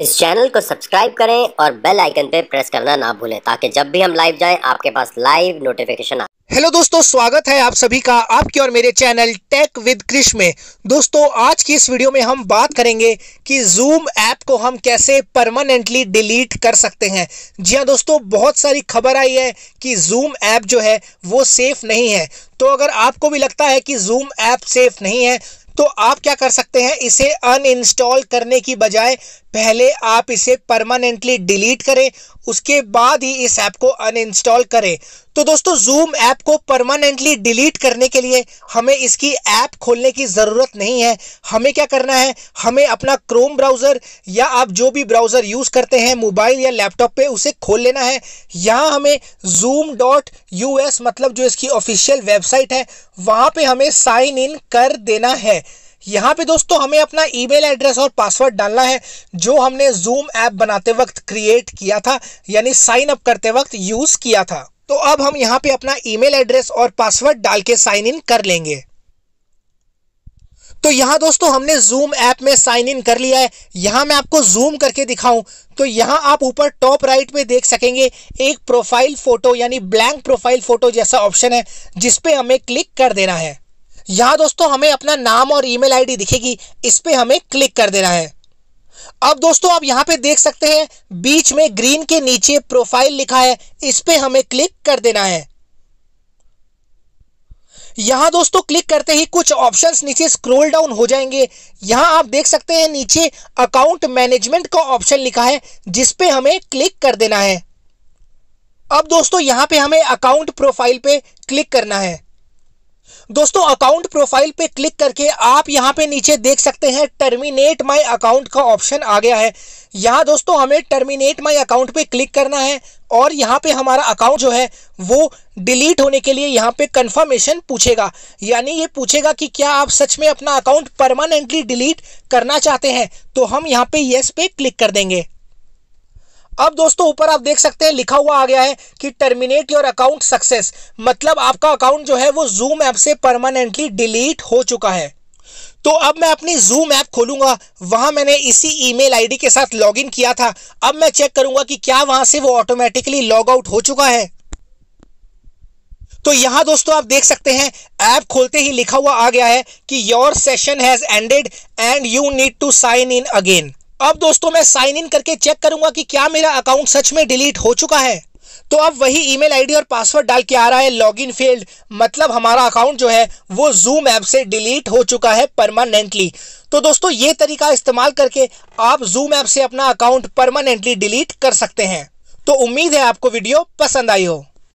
इस चैनल को सब्सक्राइब करें और बेल आइकन पे प्रेस करना ना भूलें ताकि जब भी हम लाइव जाएं आपके पास लाइव नोटिफिकेशन आए हेलो दोस्तों स्वागत है आप सभी का आपके और मेरे चैनल टेक विद क्रिश में दोस्तों आज की इस वीडियो में हम बात करेंगे कि जूम ऐप को हम कैसे परमानेंटली डिलीट कर सकते हैं जी हाँ दोस्तों बहुत सारी खबर आई है कि जूम ऐप जो है वो सेफ नहीं है तो अगर आपको भी लगता है कि जूम ऐप सेफ नहीं है तो आप क्या कर सकते हैं इसे अनइंस्टॉल करने की बजाय पहले आप इसे परमानेंटली डिलीट करें उसके बाद ही इस ऐप को अनइंस्टॉल करें तो दोस्तों जूम ऐप को परमानेंटली डिलीट करने के लिए हमें इसकी ऐप खोलने की ज़रूरत नहीं है हमें क्या करना है हमें अपना क्रोम ब्राउज़र या आप जो भी ब्राउज़र यूज़ करते हैं मोबाइल या लैपटॉप पे उसे खोल लेना है यहाँ हमें जूम डॉट यू मतलब जो इसकी ऑफिशियल वेबसाइट है वहाँ पर हमें साइन इन कर देना है यहाँ पे दोस्तों हमें अपना ईमेल एड्रेस और पासवर्ड डालना है जो हमने जूम ऐप बनाते वक्त क्रिएट किया था यानी साइन अप करते वक्त यूज किया था तो अब हम यहाँ पे अपना ईमेल एड्रेस और पासवर्ड डाल के साइन इन कर लेंगे तो यहाँ दोस्तों हमने जूम ऐप में साइन इन कर लिया है यहाँ मैं आपको जूम करके दिखाऊं तो यहाँ आप ऊपर टॉप राइट में देख सकेंगे एक प्रोफाइल फोटो यानी ब्लैंक प्रोफाइल फोटो जैसा ऑप्शन है जिसपे हमें क्लिक कर देना है यहां दोस्तों हमें अपना नाम और ईमेल आईडी दिखेगी इस पर हमें क्लिक कर देना है अब दोस्तों आप यहां पे देख सकते हैं बीच में ग्रीन के नीचे प्रोफाइल लिखा है इस पर हमें क्लिक कर देना है यहां दोस्तों क्लिक करते ही कुछ ऑप्शंस नीचे स्क्रॉल डाउन हो जाएंगे यहां आप देख सकते हैं नीचे अकाउंट मैनेजमेंट का ऑप्शन लिखा है जिस पे हमें क्लिक कर देना है अब दोस्तों यहां पे हमें अकाउंट प्रोफाइल पे क्लिक करना है दोस्तों अकाउंट प्रोफाइल पे क्लिक करके आप यहाँ पे नीचे देख सकते हैं टर्मिनेट माय अकाउंट का ऑप्शन आ गया है यहाँ दोस्तों हमें टर्मिनेट माय अकाउंट पे क्लिक करना है और यहाँ पे हमारा अकाउंट जो है वो डिलीट होने के लिए यहाँ पे कंफर्मेशन पूछेगा यानी ये पूछेगा कि क्या आप सच में अपना अकाउंट परमानेंटली डिलीट करना चाहते हैं तो हम यहाँ पे येस पे क्लिक कर देंगे अब दोस्तों ऊपर आप देख सकते हैं लिखा हुआ आ गया है कि टर्मिनेट योर अकाउंट सक्सेस मतलब आपका अकाउंट जो है वो जूम ऐप से परमानेंटली डिलीट हो चुका है तो अब मैं अपनी जूम ऐप खोलूंगा वहां मैंने इसी ईमेल आईडी के साथ लॉगिन किया था अब मैं चेक करूंगा कि क्या वहां से वो ऑटोमेटिकली लॉग आउट हो चुका है तो यहां दोस्तों आप देख सकते हैं ऐप खोलते ही लिखा हुआ आ गया है कि your session has ended and you need to sign in again अब दोस्तों मैं साइन इन करके चेक करूंगा कि क्या मेरा अकाउंट सच में डिलीट हो चुका है तो अब वही ईमेल आईडी और पासवर्ड डाल के आ रहा है लॉगिन फील्ड मतलब हमारा अकाउंट जो है वो जूम ऐप से डिलीट हो चुका है परमानेंटली तो दोस्तों ये तरीका इस्तेमाल करके आप जूम ऐप से अपना अकाउंट परमानेंटली डिलीट कर सकते हैं तो उम्मीद है आपको वीडियो पसंद आई हो